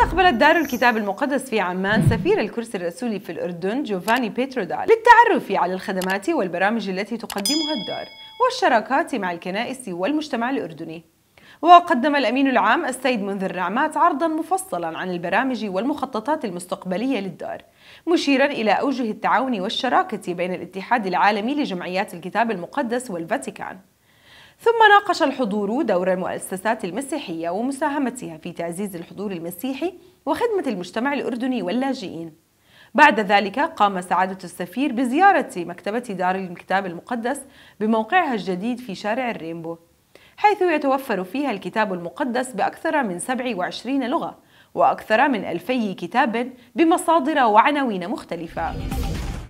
استقبلت دار الكتاب المقدس في عمان سفير الكرسي الرسولي في الأردن جوفاني بيترودال للتعرف على الخدمات والبرامج التي تقدمها الدار والشراكات مع الكنائس والمجتمع الأردني وقدم الأمين العام السيد منذر نعمات عرضا مفصلا عن البرامج والمخططات المستقبلية للدار مشيرا إلى أوجه التعاون والشراكة بين الاتحاد العالمي لجمعيات الكتاب المقدس والفاتيكان ثم ناقش الحضور دور المؤسسات المسيحية ومساهمتها في تعزيز الحضور المسيحي وخدمة المجتمع الأردني واللاجئين بعد ذلك قام سعادة السفير بزيارة مكتبة دار الكتاب المقدس بموقعها الجديد في شارع الريمبو حيث يتوفر فيها الكتاب المقدس بأكثر من 27 لغة وأكثر من ألفي كتاب بمصادر وعناوين مختلفة